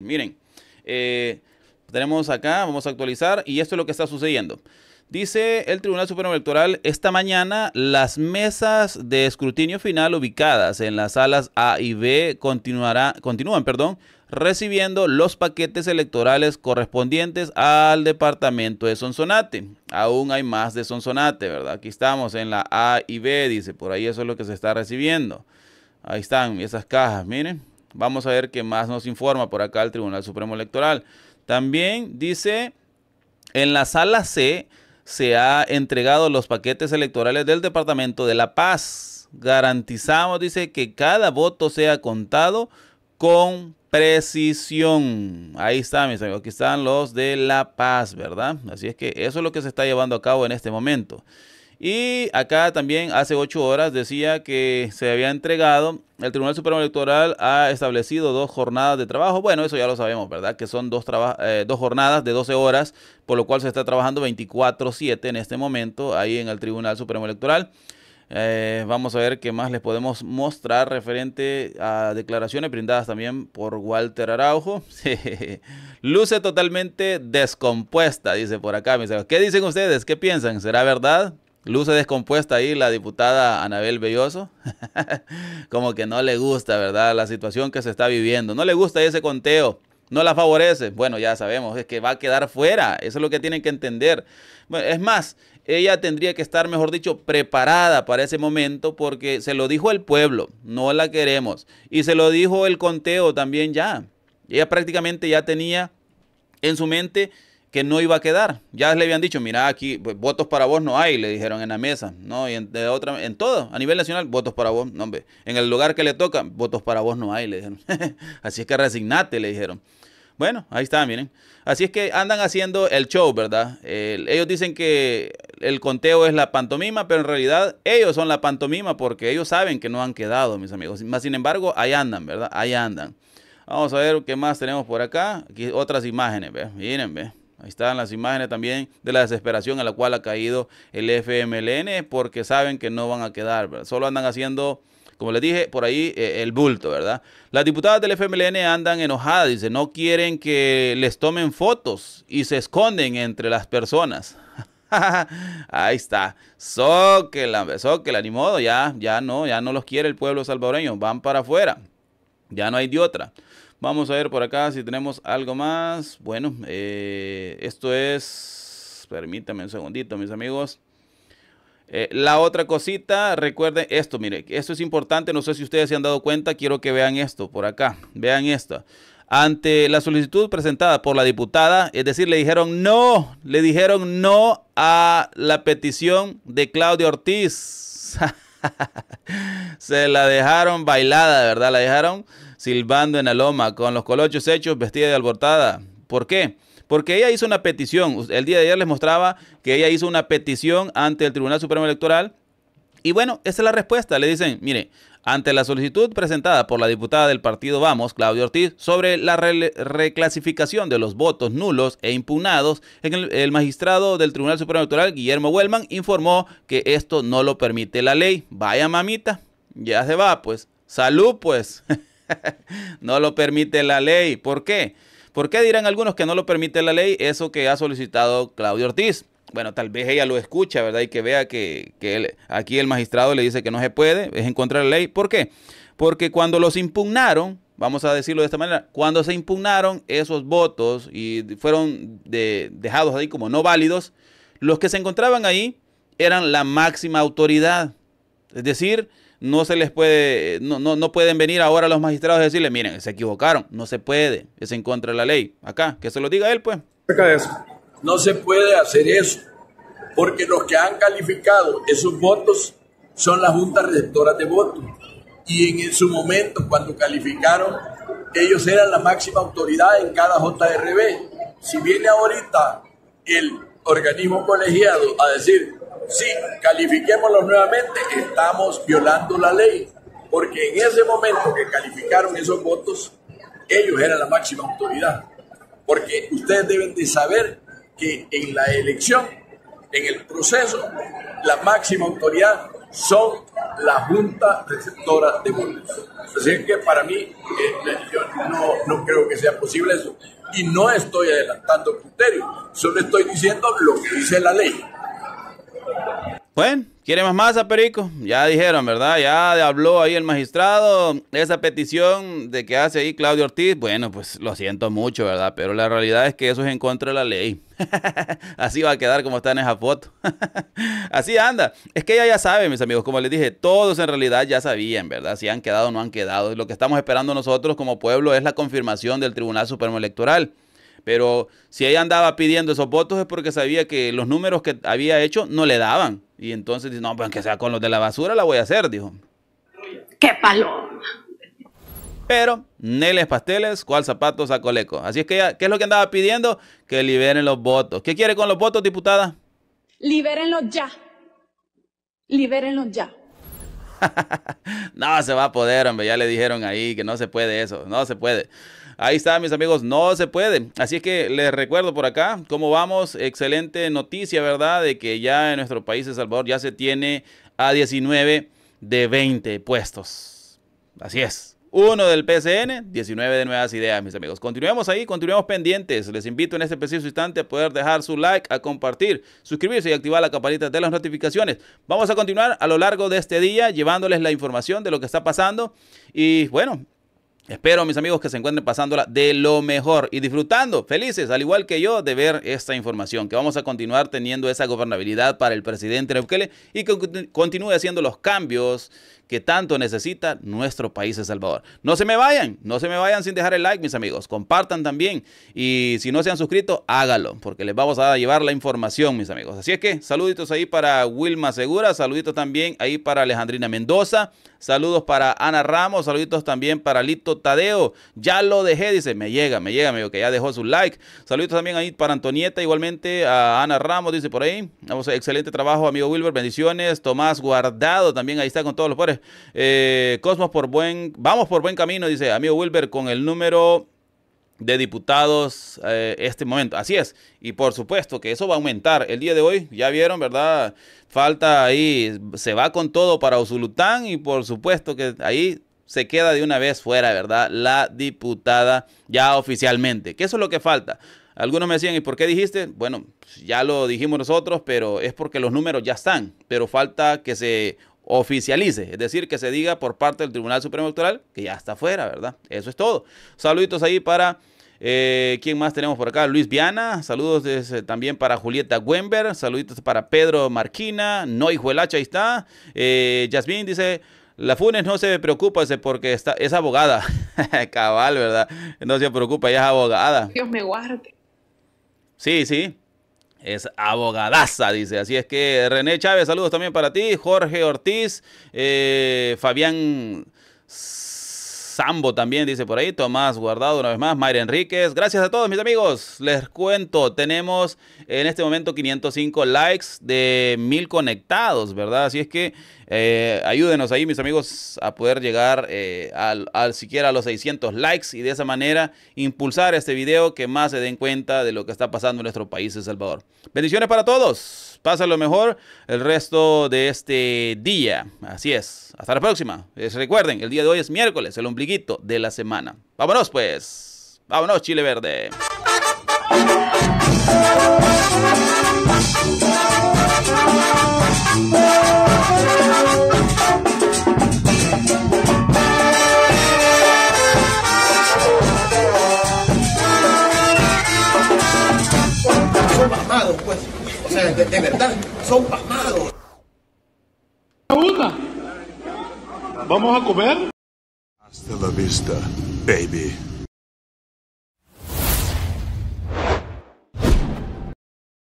Miren, eh, tenemos acá, vamos a actualizar y esto es lo que está sucediendo. Dice el Tribunal Supremo Electoral, esta mañana las mesas de escrutinio final ubicadas en las salas A y B continuará, continúan perdón, recibiendo los paquetes electorales correspondientes al departamento de Sonsonate. Aún hay más de Sonsonate, ¿verdad? Aquí estamos en la A y B, dice, por ahí eso es lo que se está recibiendo. Ahí están esas cajas, miren. Vamos a ver qué más nos informa por acá el Tribunal Supremo Electoral. También dice, en la sala C se ha entregado los paquetes electorales del Departamento de La Paz. Garantizamos, dice, que cada voto sea contado con precisión. Ahí está, mis amigos. Aquí están los de La Paz, ¿verdad? Así es que eso es lo que se está llevando a cabo en este momento. Y acá también hace ocho horas decía que se había entregado, el Tribunal Supremo Electoral ha establecido dos jornadas de trabajo. Bueno, eso ya lo sabemos, ¿verdad? Que son dos, eh, dos jornadas de 12 horas, por lo cual se está trabajando 24-7 en este momento ahí en el Tribunal Supremo Electoral. Eh, vamos a ver qué más les podemos mostrar referente a declaraciones brindadas también por Walter Araujo. Luce totalmente descompuesta, dice por acá. Mis ¿Qué dicen ustedes? ¿Qué piensan? ¿Será verdad? Luce descompuesta ahí la diputada Anabel Belloso. Como que no le gusta, ¿verdad? La situación que se está viviendo. No le gusta ese conteo. No la favorece. Bueno, ya sabemos, es que va a quedar fuera. Eso es lo que tienen que entender. es más, ella tendría que estar, mejor dicho, preparada para ese momento porque se lo dijo el pueblo, no la queremos. Y se lo dijo el conteo también ya. Ella prácticamente ya tenía en su mente que no iba a quedar. Ya le habían dicho, mira, aquí pues, votos para vos no hay, le dijeron en la mesa, ¿no? Y en, otra, en todo, a nivel nacional, votos para vos, no, hombre. En el lugar que le toca, votos para vos no hay, le dijeron. Así es que resignate, le dijeron. Bueno, ahí está, miren. Así es que andan haciendo el show, ¿verdad? ellos dicen que el conteo es la pantomima, pero en realidad ellos son la pantomima porque ellos saben que no han quedado, mis amigos. Más sin embargo, ahí andan, ¿verdad? Ahí andan. Vamos a ver qué más tenemos por acá. Aquí otras imágenes, ¿ve? Miren, ¿ve? Ahí están las imágenes también de la desesperación a la cual ha caído el FMLN porque saben que no van a quedar, Solo andan haciendo, como les dije, por ahí eh, el bulto, ¿verdad? Las diputadas del FMLN andan enojadas, dicen, no quieren que les tomen fotos y se esconden entre las personas. ahí está. Sóquela, que ni modo, ya, ya no, ya no los quiere el pueblo salvadoreño, van para afuera. Ya no hay de otra. Vamos a ver por acá si tenemos algo más. Bueno, eh, esto es... Permítame un segundito, mis amigos. Eh, la otra cosita, recuerden esto, mire, esto es importante, no sé si ustedes se han dado cuenta, quiero que vean esto por acá, vean esto. Ante la solicitud presentada por la diputada, es decir, le dijeron no, le dijeron no a la petición de Claudia Ortiz. se la dejaron bailada, ¿verdad? La dejaron silbando en la loma, con los colochos hechos, vestida de alborotada. ¿Por qué? Porque ella hizo una petición. El día de ayer les mostraba que ella hizo una petición ante el Tribunal Supremo Electoral. Y bueno, esa es la respuesta. Le dicen, mire, ante la solicitud presentada por la diputada del partido Vamos, Claudio Ortiz, sobre la reclasificación de los votos nulos e impugnados, el, magistrado del Tribunal Supremo Electoral, Guillermo Huelman, informó que esto no lo permite la ley. Vaya mamita, ya se va, pues. Salud, pues. no lo permite la ley. ¿Por qué? ¿Por qué dirán algunos que no lo permite la ley eso que ha solicitado Claudio Ortiz? Bueno, tal vez ella lo escucha, ¿verdad? Y que vea que, aquí el magistrado le dice que no se puede, es en contra de la ley. ¿Por qué? Porque cuando los impugnaron, vamos a decirlo de esta manera, cuando se impugnaron esos votos y fueron dejados ahí como no válidos, los que se encontraban ahí eran la máxima autoridad. Es decir, no se les puede, no, no, no pueden venir ahora los magistrados a decirle, miren, se equivocaron, no se puede, es en contra de la ley. Acá, que se lo diga él, pues. No se puede hacer eso, porque los que han calificado esos votos son las juntas receptoras de votos. Y en su momento, cuando calificaron, ellos eran la máxima autoridad en cada JRB. Si viene ahorita el organismo colegiado a decir si califiquémoslo nuevamente, estamos violando la ley, porque en ese momento que calificaron esos votos, ellos eran la máxima autoridad, porque ustedes deben de saber que en la elección, en el proceso, la máxima autoridad son la Junta Receptora de Votos. Así que para mí, eh, yo no, no creo que sea posible eso. Y no estoy adelantando criterios, solo estoy diciendo lo que dice la ley. Bueno, quiere más masa, Perico. Ya dijeron, ¿verdad? Ya habló ahí el magistrado. Esa petición de que hace ahí Claudio Ortiz, bueno, pues lo siento mucho, ¿verdad? Pero la realidad es que eso es en contra de la ley. Así va a quedar como está en esa foto. Así anda. Es que ella ya sabe, mis amigos, como les dije, todos en realidad ya sabían, ¿verdad? Si han quedado o no han quedado. Lo que estamos esperando nosotros como pueblo es la confirmación del Tribunal Supremo Electoral. Pero si ella andaba pidiendo esos votos es porque sabía que los números que había hecho no le daban. Y entonces dice, no, pues que sea con los de la basura la voy a hacer, dijo. ¡Qué paloma! Pero, Neles Pasteles, ¿cuál zapatos a Coleco Así es que, ella, ¿qué es lo que andaba pidiendo? Que liberen los votos. ¿Qué quiere con los votos, diputada? Libérenlos ya. Libérenlos ya. no se va a poder, hombre. Ya le dijeron ahí que no se puede eso. No se puede. Ahí está, mis amigos, no se puede. Así que les recuerdo por acá cómo vamos. Excelente noticia, ¿verdad? De que ya en nuestro país, El Salvador, ya se tiene a 19 de 20 puestos. Así es. Uno del PCN, 19 de nuevas ideas, mis amigos. Continuemos ahí, continuemos pendientes. Les invito en este preciso instante a poder dejar su like, a compartir, suscribirse y activar la campanita de las notificaciones. Vamos a continuar a lo largo de este día llevándoles la información de lo que está pasando. Y bueno, Espero, mis amigos, que se encuentren pasándola de lo mejor y disfrutando, felices, al igual que yo, de ver esta información, que vamos a continuar teniendo esa gobernabilidad para el presidente Bukele y que continúe haciendo los cambios que tanto necesita nuestro país, El Salvador. No se me vayan, no se me vayan sin dejar el like, mis amigos. Compartan también. Y si no se han suscrito, hágalo, porque les vamos a llevar la información, mis amigos. Así es que saluditos ahí para Wilma Segura, saluditos también ahí para Alejandrina Mendoza, saludos para Ana Ramos, saluditos también para Lito Tadeo. Ya lo dejé, dice, me llega, me llega, amigo, que ya dejó su like. Saluditos también ahí para Antonieta, igualmente a Ana Ramos, dice por ahí. Vamos, excelente trabajo, amigo Wilber, bendiciones. Tomás Guardado también ahí está con todos los pobres. Eh, Cosmos por buen, vamos por buen camino, dice amigo Wilber, con el número de diputados eh, este momento. Así es. Y por supuesto que eso va a aumentar. El día de hoy, ya vieron, ¿verdad? Falta ahí, se va con todo para Usulután y por supuesto que ahí se queda de una vez fuera, ¿verdad? La diputada ya oficialmente. Que eso es lo que falta. Algunos me decían, ¿y por qué dijiste? Bueno, ya lo dijimos nosotros, pero es porque los números ya están, pero falta que se oficialice, es decir, que se diga por parte del Tribunal Supremo Electoral que ya está fuera, ¿verdad? Eso es todo. Saluditos ahí para... Eh, ¿Quién más tenemos por acá? Luis Viana, saludos eh, también para Julieta Wember, saluditos para Pedro Marquina, Noy Huelacha, ahí está. Eh, dice, la Funes no se preocupa porque está, es abogada. Cabal, ¿verdad? No se preocupa, ella es abogada. Dios me guarde. Sí, sí. Es abogadaza, dice. Así es que René Chávez, saludos también para ti. Jorge Ortiz, eh, Fabián Sambo también dice por ahí. Tomás Guardado una vez más. Mayra Enríquez. Gracias a todos mis amigos. Les cuento, tenemos en este momento 505 likes de mil conectados, ¿verdad? Así es que eh, ayúdenos ahí, mis amigos, a poder llegar eh, al, siquiera a los 600 likes y de esa manera impulsar este video que más se den cuenta de lo que está pasando en nuestro país, El Salvador. Bendiciones para todos. Pasen lo mejor el resto de este día. Así es. Hasta la próxima. recuerden, el día de hoy es miércoles, el ombliguito de la semana. Vámonos pues. Vámonos, Chile Verde. Pues. O sea, de, verdad, son pasmados. ¿Vamos a comer? Hasta la vista, baby.